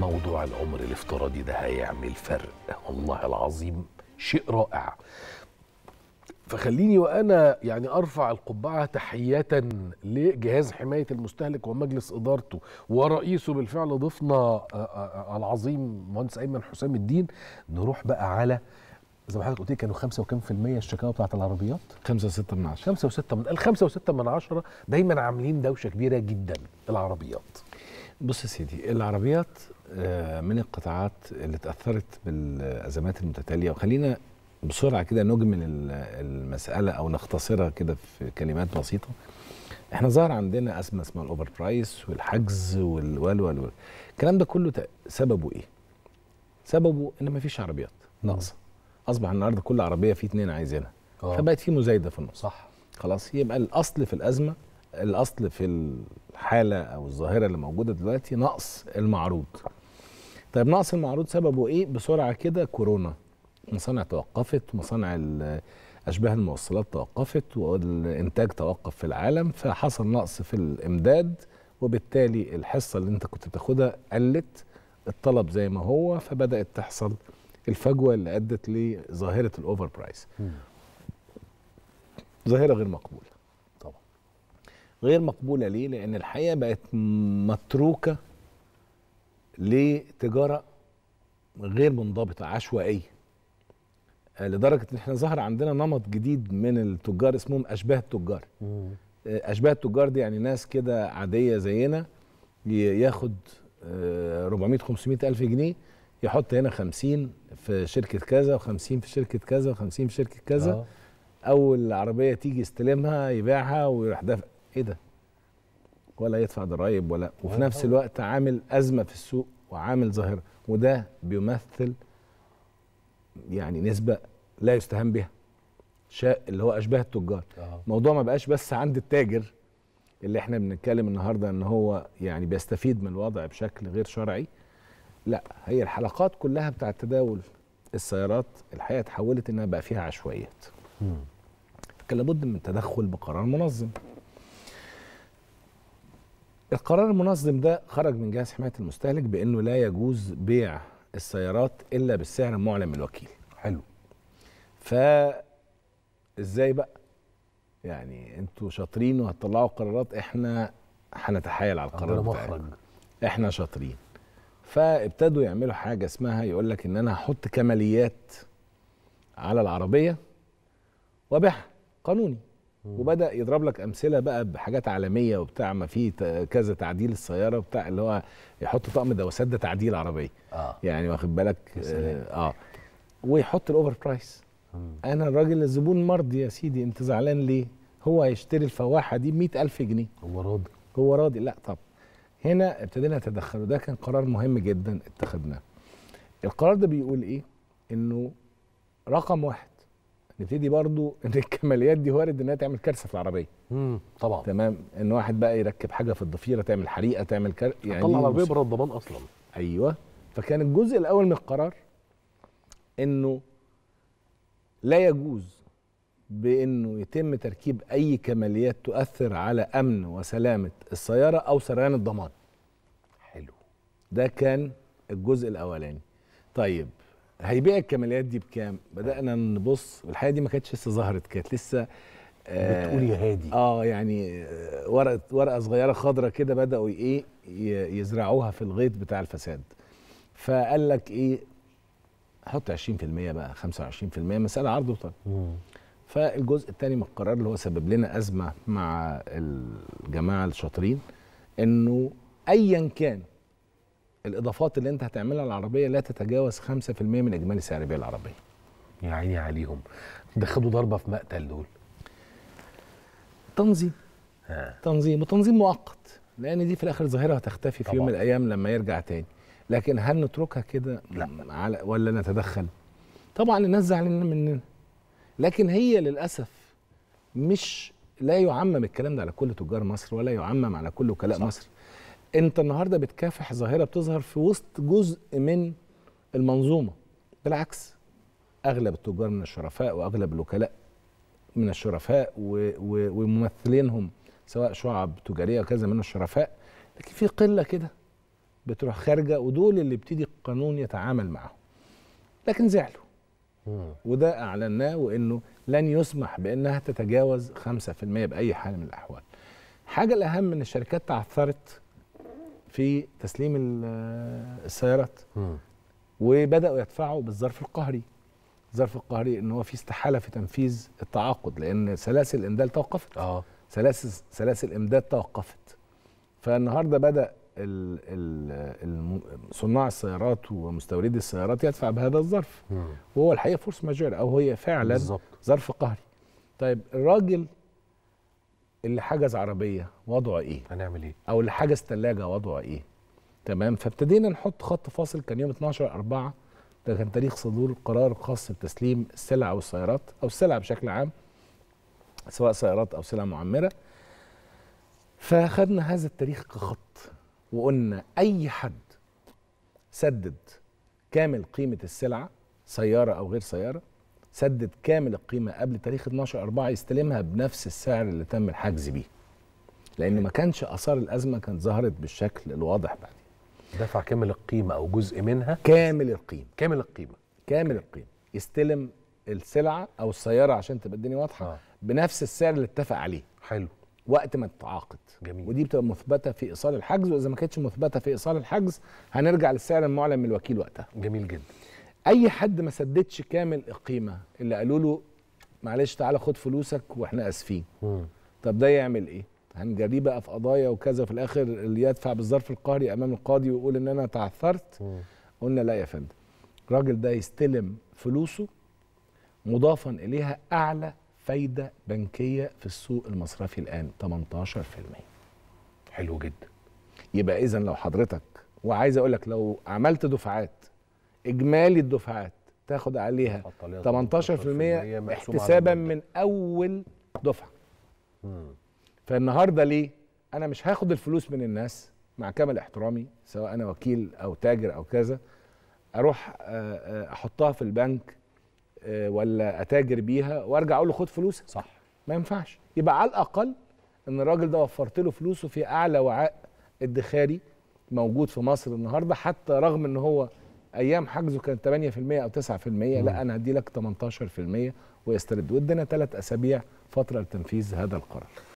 موضوع العمر الافتراضي ده هيعمل فرق والله العظيم شيء رائع فخليني وانا يعني ارفع القبعه تحيه لجهاز حمايه المستهلك ومجلس ادارته ورئيسه بالفعل ضيفنا آه، آه، آه، العظيم مهندس ايمن حسام الدين نروح بقى على زي ما حضرتك قلت كانوا 5 وكم في المية الشكاوى بتاعت العربيات 5 من 10 5 من ال 5 من 10 دايما عاملين دوشه كبيره جدا العربيات بص يا سيدي العربيات آه، من القطاعات اللي تاثرت بالازمات المتتاليه وخلينا بسرعه كده نجمل المساله او نختصرها كده في كلمات بسيطه احنا ظهر عندنا ازمه اسمها الاوفر برايس والحجز والوال وال الكلام ده كله سببه ايه سببه ان ما فيش عربيات ناقصه اصبح النهارده كل عربيه فيه اثنين عايزينها آه. فبقت في مزايده في النص صح خلاص يبقى الاصل في الازمه الاصل في الحاله او الظاهره اللي موجوده دلوقتي نقص المعروض طيب نقص المعروض سببه ايه بسرعه كده كورونا مصانع توقفت مصانع اشباه الموصلات توقفت والانتاج توقف في العالم فحصل نقص في الامداد وبالتالي الحصه اللي انت كنت بتاخدها قلت الطلب زي ما هو فبدات تحصل الفجوه اللي ادت لظاهره الاوفر برايس ظاهره غير مقبوله غير مقبوله ليه لان الحقيقه بقت متروكه لتجاره غير منضبطه عشوائيه آه، لدرجه ان احنا ظهر عندنا نمط جديد من التجار اسمهم اشباه التجار آه، اشباه التجار دي يعني ناس كده عاديه زينا ياخد 400 آه، 500 الف جنيه يحط هنا 50 في شركه كذا و50 في شركه كذا و50 في شركه كذا أوه. اول عربيه تيجي يستلمها يبيعها ويروح دافع ايه ده ولا يدفع ضرائب ولا وفي نفس الوقت عامل ازمه في السوق وعامل ظاهره وده بيمثل يعني نسبه لا يستهان بها شاء اللي هو اشباه التجار آه. الموضوع ما بقاش بس عند التاجر اللي احنا بنتكلم النهارده ان هو يعني بيستفيد من الوضع بشكل غير شرعي لا هي الحلقات كلها بتاع تداول السيارات الحقيقه اتحولت انها بقى فيها عشوائيات كان لابد من تدخل بقرار منظم القرار المنظم ده خرج من جهاز حمايه المستهلك بانه لا يجوز بيع السيارات الا بالسعر المعلن من الوكيل حلو ف ازاي بقى يعني انتوا شاطرين وهتطلعوا قرارات احنا هنتحايل على القرار ده احنا شاطرين فابتدوا يعملوا حاجه اسمها يقول لك ان انا هحط كماليات على العربيه وابيعها قانوني وبدا يضرب لك امثله بقى بحاجات عالميه وبتاع ما في كذا تعديل السياره بتاع اللي هو يحط طقم دواسات ده تعديل عربيه آه. يعني واخد بالك آه, اه ويحط الاوفر برايس مم. انا الراجل الزبون مرضي يا سيدي انت زعلان ليه هو هيشتري الفواحه دي ب ألف جنيه هو راضي هو راضي لا طب هنا ابتدينا نتدخل وده كان قرار مهم جدا اتخذناه القرار ده بيقول ايه انه رقم واحد نبتدي برضو ان الكماليات دي وارد انها تعمل كارثه في العربيه امم طبعا تمام ان واحد بقى يركب حاجه في الضفيره تعمل حريقه تعمل كار... يعني طلع العربيه بره الضمان اصلا ايوه فكان الجزء الاول من القرار انه لا يجوز بانه يتم تركيب اي كماليات تؤثر على امن وسلامه السياره او سريان الضمان حلو ده كان الجزء الاولاني طيب هيبيع الكماليات دي بكام بدانا نبص والحقيقه دي ما كانتش لسه ظهرت كانت لسه بتقول يا هادي اه, آه، يعني آه، ورقه ورقه صغيره خضراء كده بداوا ايه يزرعوها في الغيط بتاع الفساد فقال لك ايه حط 20% بقى 25% مساله عرض وطلب فالجزء الثاني من القرار اللي هو سبب لنا ازمه مع الجماعه الشاطرين انه ايا كان الاضافات اللي انت هتعملها للعربيه لا تتجاوز 5% من اجمالي سعر بيع العربيه يا عيني عليهم ده خدوا ضربه في مقتل دول تنظيم ها. آه. تنظيم وتنظيم مؤقت لان دي في الاخر ظاهره هتختفي في طبعا. يوم من الايام لما يرجع تاني لكن هل نتركها كده لا ولا نتدخل طبعا الناس زعلانه مننا لكن هي للاسف مش لا يعمم الكلام ده على كل تجار مصر ولا يعمم على كل وكلاء مصر انت النهارده بتكافح ظاهره بتظهر في وسط جزء من المنظومه بالعكس اغلب التجار من الشرفاء واغلب الوكلاء من الشرفاء وممثلينهم سواء شعب تجاريه وكذا من الشرفاء لكن في قله كده بتروح خارجه ودول اللي بيبتدي القانون يتعامل معاهم لكن زعلوا وده اعلناه وانه لن يسمح بانها تتجاوز 5% باي حال من الاحوال. حاجه الاهم ان الشركات تعثرت في تسليم السيارات وبداوا يدفعوا بالظرف القهري الظرف القهري ان هو في استحاله في تنفيذ التعاقد لان سلاسل الامداد توقفت اه سلاسل سلاسل الامداد توقفت فالنهارده بدا ال ال صناع السيارات ومستوردي السيارات يدفع بهذا الظرف وهو الحقيقه فورس ماجور او هي فعلا ظرف قهري طيب الراجل اللي حجز عربيه وضعه ايه هنعمل ايه او اللي حجز ثلاجه وضعه ايه تمام فابتدينا نحط خط فاصل كان يوم 12 4 ده كان تاريخ صدور قرار خاص بتسليم السلع والسيارات او السلع بشكل عام سواء سيارات او سلع معمره فاخذنا هذا التاريخ كخط وقلنا اي حد سدد كامل قيمه السلعه سياره او غير سياره سدد كامل القيمه قبل تاريخ 12 4 يستلمها بنفس السعر اللي تم الحجز بيه لان ما كانش اثار الازمه كانت ظهرت بالشكل الواضح بعدين دفع كامل القيمه او جزء منها كامل القيمه كامل القيمه كامل القيمه يستلم السلعه او السياره عشان تبقى الدنيا واضحه آه. بنفس السعر اللي اتفق عليه حلو وقت ما تتعاقد جميل ودي بتبقى مثبته في ايصال الحجز واذا ما كانتش مثبته في ايصال الحجز هنرجع للسعر المعلن من الوكيل وقتها جميل جدا اي حد ما سددش كامل القيمه اللي قالوا له معلش تعالى خد فلوسك واحنا اسفين طب ده يعمل ايه هنجريه بقى في قضايا وكذا في الاخر اللي يدفع بالظرف القهري امام القاضي ويقول ان انا تعثرت قلنا لا يا فندم الراجل ده يستلم فلوسه مضافا اليها اعلى فايده بنكيه في السوق المصرفي الان 18% حلو جدا يبقى اذا لو حضرتك وعايز اقول لك لو عملت دفعات اجمالي الدفعات تاخد عليها 18% احتسابا من اول دفعه فالنهارده ليه انا مش هاخد الفلوس من الناس مع كامل احترامي سواء انا وكيل او تاجر او كذا اروح آه، آه، احطها في البنك آه، ولا اتاجر بيها وارجع اقول له خد فلوسك صح ما ينفعش يبقى على الاقل ان الراجل ده وفرت له فلوسه في اعلى وعاء ادخاري موجود في مصر النهارده حتى رغم ان هو ايام حجزه كان 8% او 9% مم. لا انا هدي لك 18% ويسترد وادينا ثلاث اسابيع فتره لتنفيذ هذا القرار